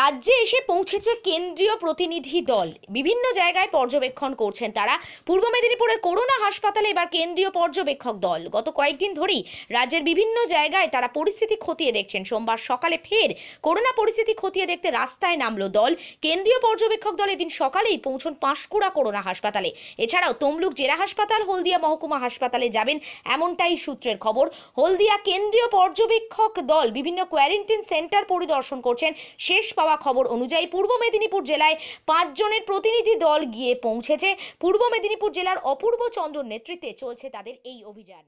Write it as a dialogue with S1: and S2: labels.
S1: রাজ্যে এসে পৌঁছেছে কেন্দ্রীয় প্রতিনিধি দল বিভিন্ন জায়গায় পর্যবেক্ষণ করছেন তারা পূর্ব মেদিনীপুরের করোনা হাসপাতালে এবার কেন্দ্রীয় পর্যবেক্ষক দল গত কয়েকদিন ধরেই রাজ্যের বিভিন্ন জায়গায় তারা পরিস্থিতি খতিয়ে দেখছেন সোমবার সকালে ফের করোনা পরিস্থিতি খতিয়ে দেখতে রাস্তায় নামলো দল কেন্দ্রীয় পর্যবেক্ষক দল এদিন সকালেই পৌঁছন পাঁশকুড়া করোনা হাসপাতালে এছাড়াও তমলুক জেলা হাসপাতাল হলদিয়া মহকুমা হাসপাতালে যাবেন এমনটাই সূত্রের খবর হলদিয়া কেন্দ্রীয় পর্যবেক্ষক দল বিভিন্ন কোয়ারেন্টিন সেন্টার পরিদর্শন করছেন শেষ পাওয়া খবর অনুযায়ী পূর্ব মেদিনীপুর জেলায় পাঁচজনের প্রতিনিধি দল গিয়ে পৌঁছেছে পূর্ব মেদিনীপুর জেলার অপূর্ব চন্দ্র নেতৃত্বে চলছে তাদের এই অভিযান